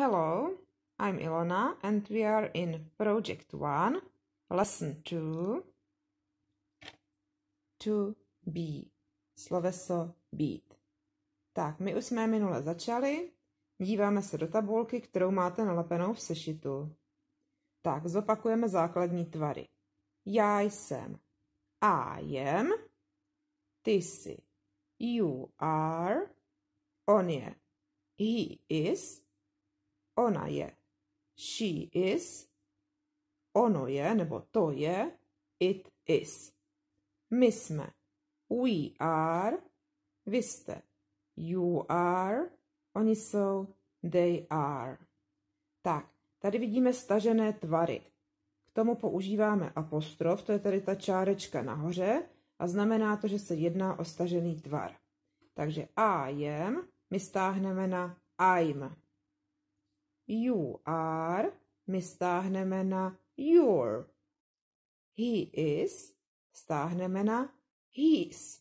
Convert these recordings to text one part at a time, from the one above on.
Hello, I'm Ilona and we are in Project 1, Lesson 2. To be, sloveso být. Tak, my už jsme minule začali, díváme se do tabulky, kterou máte nalepenou v sešitu. Tak, zopakujeme základní tvary. Já jsem. I am. Ty jsi. You are. On je. He is ona je. She is, ono je, nebo to je, it is. My jsme. We are, vy jste. You are, oni jsou, they are. Tak, tady vidíme stažené tvary. K tomu používáme apostrof, to je tady ta čárečka nahoře a znamená to, že se jedná o stažený tvar. Takže I am my stáhneme na I'm. You are. My stáhneme na your. He is. Stáhneme na his.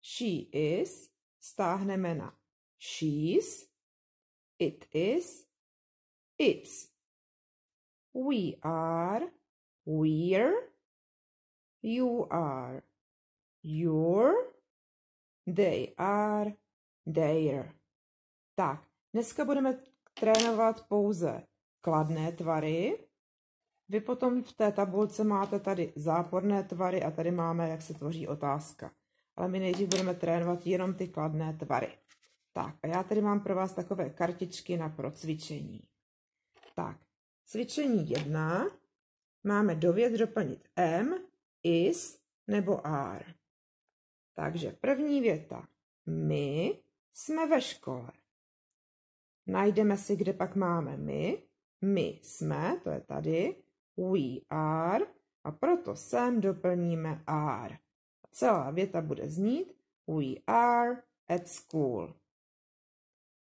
She is. Stáhneme na she's. It is. It's. We are. We're. You are. Your. They are. Their. Tak, dneska budeme trénovat pouze kladné tvary. Vy potom v té tabulce máte tady záporné tvary a tady máme, jak se tvoří otázka. Ale my nejdřív budeme trénovat jenom ty kladné tvary. Tak a já tady mám pro vás takové kartičky na procvičení. Tak, cvičení 1 máme dovět doplnit M, is nebo r. Takže první věta. My jsme ve škole. Najdeme si, kde pak máme my. My jsme, to je tady. We are. A proto sem doplníme are. Celá věta bude znít We are at school.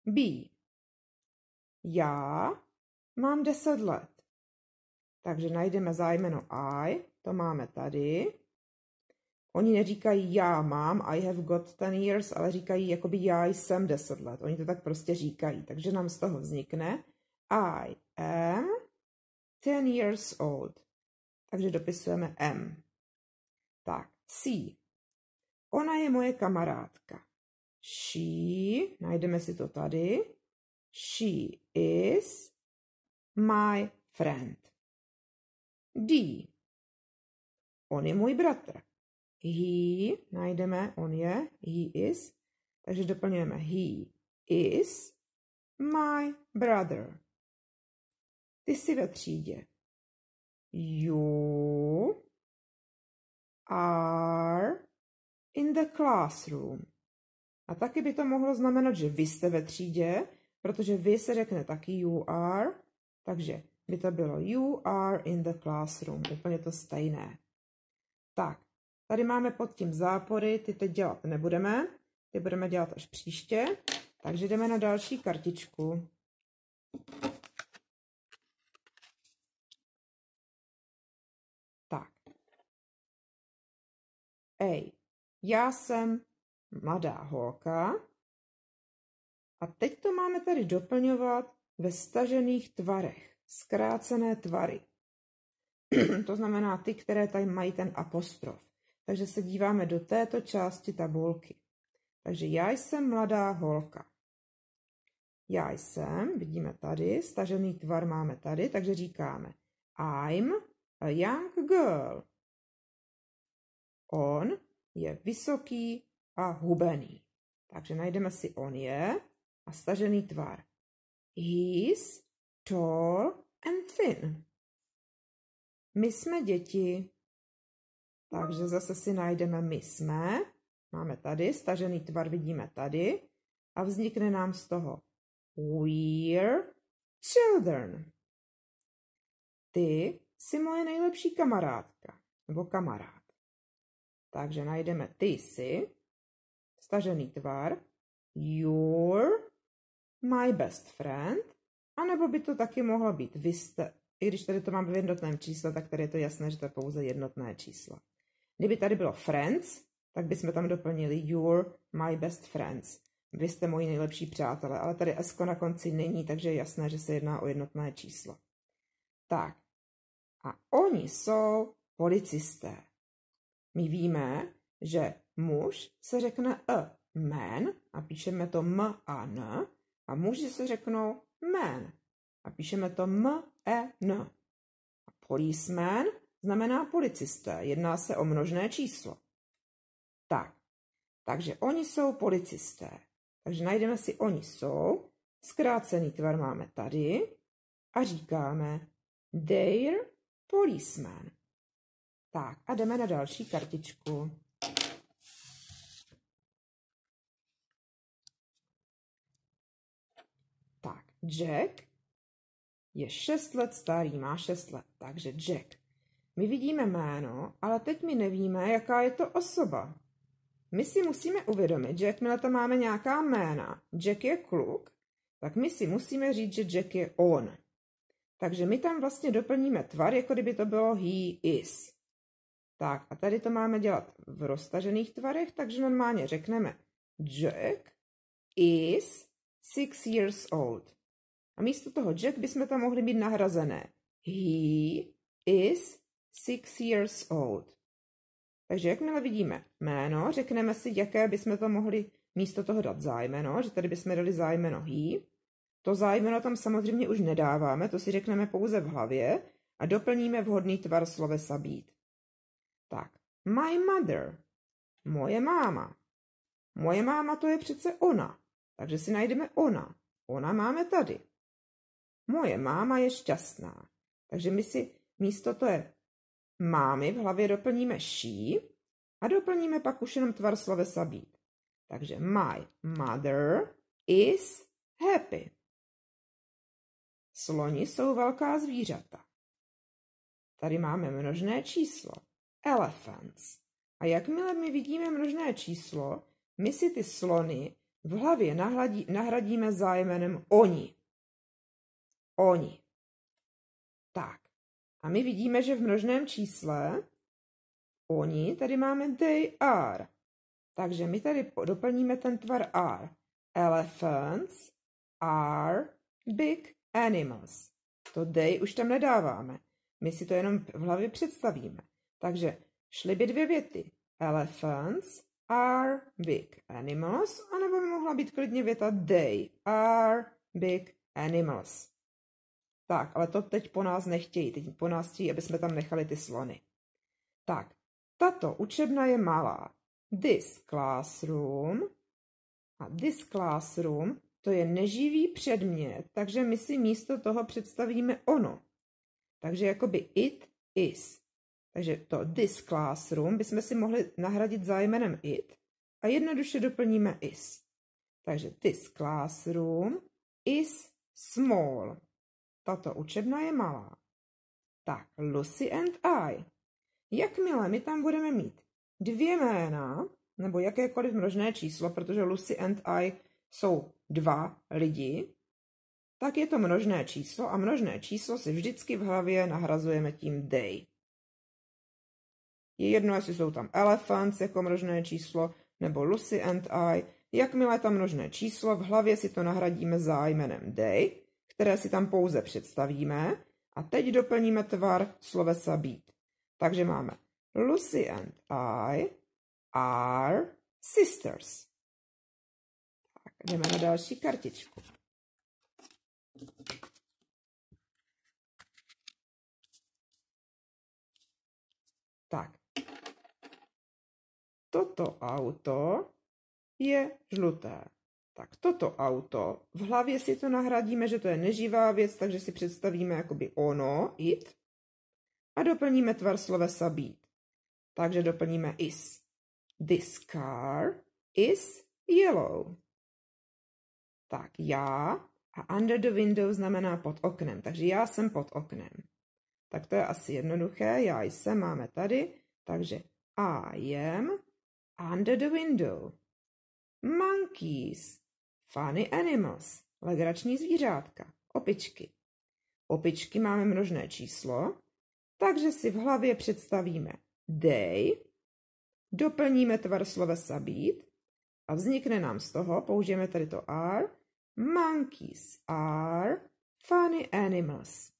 B. Já mám deset let. Takže najdeme zájmeno I, to máme tady. Oni neříkají já mám, I have got ten years, ale říkají jakoby já jsem deset let. Oni to tak prostě říkají. Takže nám z toho vznikne I am ten years old. Takže dopisujeme M. Tak, C. Ona je moje kamarádka. She, najdeme si to tady. She is my friend. D. On je můj bratr he, najdeme, on je, he is, takže doplňujeme he is my brother. Ty jsi ve třídě. You are in the classroom. A taky by to mohlo znamenat, že vy jste ve třídě, protože vy se řekne taky you are, takže by to bylo you are in the classroom, úplně to stejné. Tak, Tady máme pod tím zápory, ty teď dělat nebudeme, ty budeme dělat až příště. Takže jdeme na další kartičku. Tak. Ej, já jsem mladá holka. A teď to máme tady doplňovat ve stažených tvarech, zkrácené tvary. to znamená ty, které tady mají ten apostrof. Takže se díváme do této části tabulky. Takže já jsem mladá holka. Já jsem, vidíme tady, stažený tvar máme tady, takže říkáme I'm a young girl. On je vysoký a hubený. Takže najdeme si on je a stažený tvar. He's tall and thin. My jsme děti. Takže zase si najdeme my jsme, máme tady, stažený tvar vidíme tady a vznikne nám z toho we're children. Ty jsi moje nejlepší kamarádka nebo kamarád. Takže najdeme ty jsi, stažený tvar, you're my best friend, anebo by to taky mohlo být vy jste, i když tady to mám v jednotném čísle, tak tady je to jasné, že to je pouze jednotné číslo. Kdyby tady bylo friends, tak bychom tam doplnili your my best friends. Vy jste moji nejlepší přátelé, ale tady S na konci není, takže je jasné, že se jedná o jednotné číslo. Tak. A oni jsou policisté. My víme, že muž se řekne a e, man a píšeme to m a n a muži se řeknou man a píšeme to m e n. A policeman znamená policisté, jedná se o množné číslo. Tak, takže oni jsou policisté. Takže najdeme si oni jsou, zkrácený tvar máme tady a říkáme They're policemen. Tak a jdeme na další kartičku. Tak, Jack je šest let starý, má šest let, takže Jack my vidíme jméno, ale teď my nevíme, jaká je to osoba. My si musíme uvědomit, že jakmile tam máme nějaká jména, Jack je kluk, tak my si musíme říct, že Jack je on. Takže my tam vlastně doplníme tvar, jako kdyby to bylo he is. Tak a tady to máme dělat v roztažených tvarech, takže normálně řekneme Jack is six years old. A místo toho Jack bychom tam mohli být nahrazené. He is six years old. Takže jakmile vidíme jméno, řekneme si, jaké bychom to mohli místo toho dát zájmeno, že tady bychom dali zájmeno he. To zájmeno tam samozřejmě už nedáváme, to si řekneme pouze v hlavě a doplníme vhodný tvar slovesa být. Tak, my mother, moje máma. Moje máma to je přece ona, takže si najdeme ona. Ona máme tady. Moje máma je šťastná. Takže my si místo to je mámy v hlavě doplníme she a doplníme pak už jenom tvar slovesa být. Takže my mother is happy. Sloni jsou velká zvířata. Tady máme množné číslo. Elephants. A jakmile my vidíme množné číslo, my si ty slony v hlavě nahradí, nahradíme zájmenem oni. Oni. Tak. A my vidíme, že v množném čísle oni tady máme they are. Takže my tady doplníme ten tvar are. Elephants are big animals. To they už tam nedáváme. My si to jenom v hlavě představíme. Takže šly by dvě věty. Elephants are big animals, anebo by mohla být klidně věta they are big animals. Tak, ale to teď po nás nechtějí. Teď po nás chtějí, aby jsme tam nechali ty slony. Tak, tato učebna je malá. This classroom. A this classroom to je neživý předmět, takže my si místo toho představíme ono. Takže jakoby it is. Takže to this classroom bychom si mohli nahradit zájmenem it a jednoduše doplníme is. Takže this classroom is small. Tato učebna je malá. Tak, Lucy and I. Jakmile my tam budeme mít dvě jména, nebo jakékoliv množné číslo, protože Lucy and I jsou dva lidi, tak je to množné číslo a množné číslo si vždycky v hlavě nahrazujeme tím they. Je jedno, jestli jsou tam elephants jako množné číslo, nebo Lucy and I. Jakmile tam množné číslo, v hlavě si to nahradíme zájmenem they které si tam pouze představíme. A teď doplníme tvar slovesa být. Takže máme Lucy and I are sisters. Tak, jdeme na další kartičku. Tak. Toto auto je žluté tak toto auto, v hlavě si to nahradíme, že to je neživá věc, takže si představíme jakoby ono, it, a doplníme tvar slovesa být. Takže doplníme is. This car is yellow. Tak já a under the window znamená pod oknem, takže já jsem pod oknem. Tak to je asi jednoduché, já jsem máme tady, takže I am under the window. Monkeys Funny Animals, legrační zvířátka, opičky. Opičky máme množné číslo, takže si v hlavě představíme They doplníme tvar slovesa být a vznikne nám z toho, použijeme tady to are, monkeys are funny animals.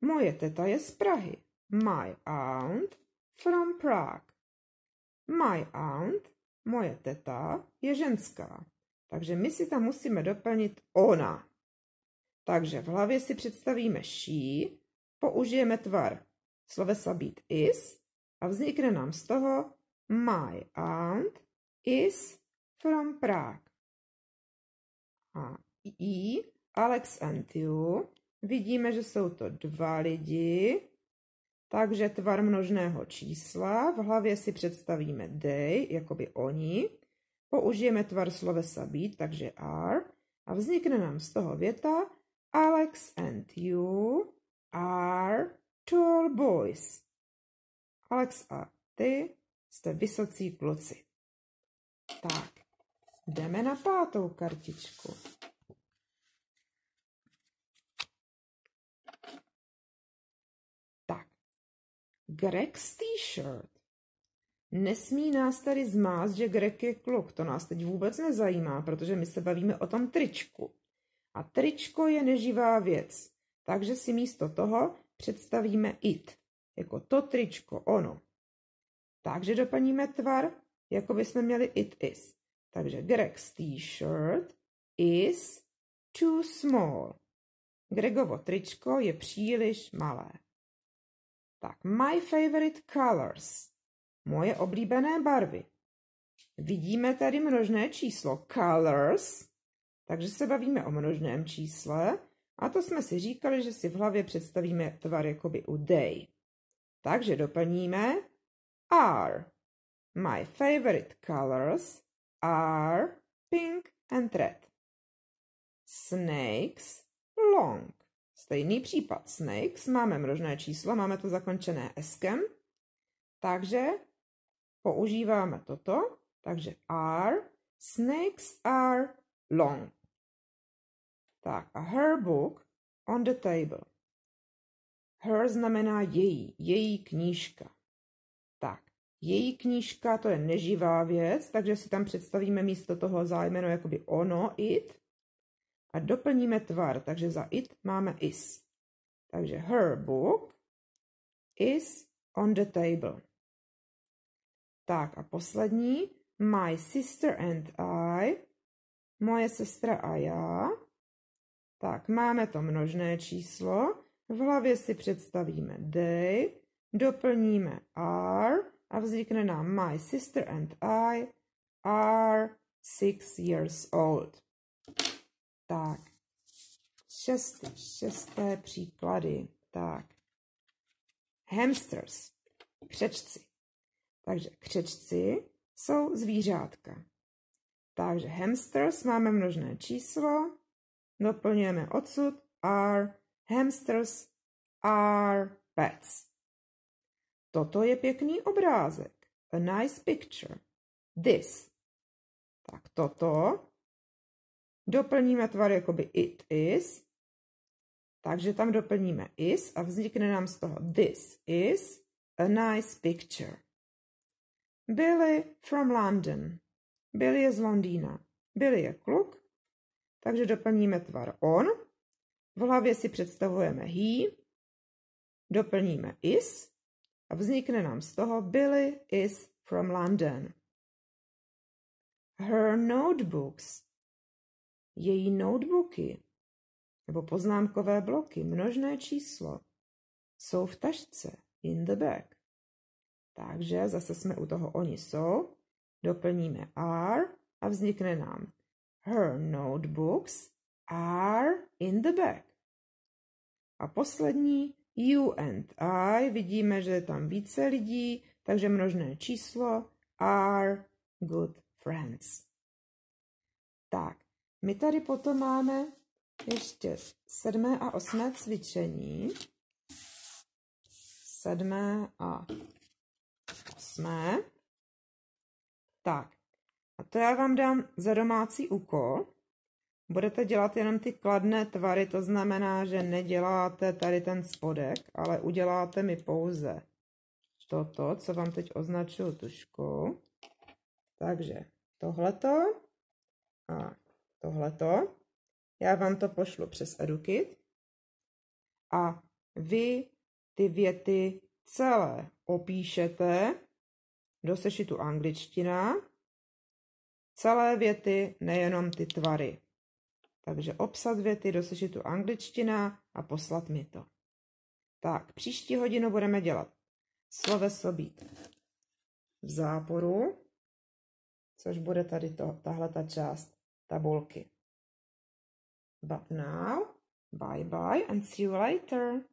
Moje teta je z Prahy. My aunt from Prague. My aunt, moje teta, je ženská. Takže my si tam musíme doplnit ona. Takže v hlavě si představíme she, použijeme tvar slovesa být is a vznikne nám z toho my aunt is from Prague. A i Alex and you. Vidíme, že jsou to dva lidi, takže tvar množného čísla. V hlavě si představíme they, jakoby oni. Použijeme tvar slovesa být, takže are, a vznikne nám z toho věta Alex and you are tall boys. Alex a ty jste vysocí kluci. Tak, jdeme na pátou kartičku. Tak, Greg's t-shirt Nesmí nás tady zmást, že Greg je kluk. To nás teď vůbec nezajímá, protože my se bavíme o tom tričku. A tričko je neživá věc. Takže si místo toho představíme it. Jako to tričko, ono. Takže doplníme tvar, jako jsme měli it is. Takže Greg's t-shirt is too small. Gregovo tričko je příliš malé. Tak, my favorite colors. Moje oblíbené barvy. Vidíme tady množné číslo colors, takže se bavíme o množném čísle a to jsme si říkali, že si v hlavě představíme tvar jakoby u day. Takže doplníme are. My favorite colors are pink and red. Snakes long. Stejný případ. Snakes máme množné číslo, máme to zakončené eskem. Takže používáme toto, takže are, snakes are long. Tak a her book on the table. Her znamená její, její knížka. Tak, její knížka to je neživá věc, takže si tam představíme místo toho zájmeno jakoby ono, it. A doplníme tvar, takže za it máme is. Takže her book is on the table. Tak a poslední. My sister and I. Moje sestra a já. Tak, máme to množné číslo. V hlavě si představíme they, doplníme are a vznikne nám my sister and I are six years old. Tak, šestý, šesté příklady. Tak, hamsters, křečci. Takže křečci jsou zvířátka. Takže hamsters máme množné číslo, doplňujeme odsud are, hamsters are pets. Toto je pěkný obrázek. A nice picture. This. Tak toto. Doplníme tvar jako by it is. Takže tam doplníme is a vznikne nám z toho this is a nice picture. Billy from London. Billy je z Londýna. Billy je kluk, takže doplníme tvar on. V hlavě si představujeme he, doplníme is a vznikne nám z toho Billy is from London. Her notebooks. Její notebooky nebo poznámkové bloky, množné číslo, jsou v tašce, in the bag. Takže zase jsme u toho oni jsou. Doplníme are a vznikne nám her notebooks are in the bag. A poslední you and I. Vidíme, že je tam více lidí, takže množné číslo are good friends. Tak, my tady potom máme ještě sedmé a osmé cvičení. Sedmé a jsme. Tak, a to já vám dám za domácí úkol. Budete dělat jenom ty kladné tvary, to znamená, že neděláte tady ten spodek, ale uděláte mi pouze toto, co vám teď označuju tuškou. Takže tohleto a tohleto. Já vám to pošlu přes Edukit. A vy ty věty celé opíšete do sešitu angličtina, celé věty, nejenom ty tvary. Takže obsat věty do sešitu angličtina a poslat mi to. Tak, příští hodinu budeme dělat sloveso být v záporu, což bude tady to, tahle ta část tabulky. But now, bye bye and see you later.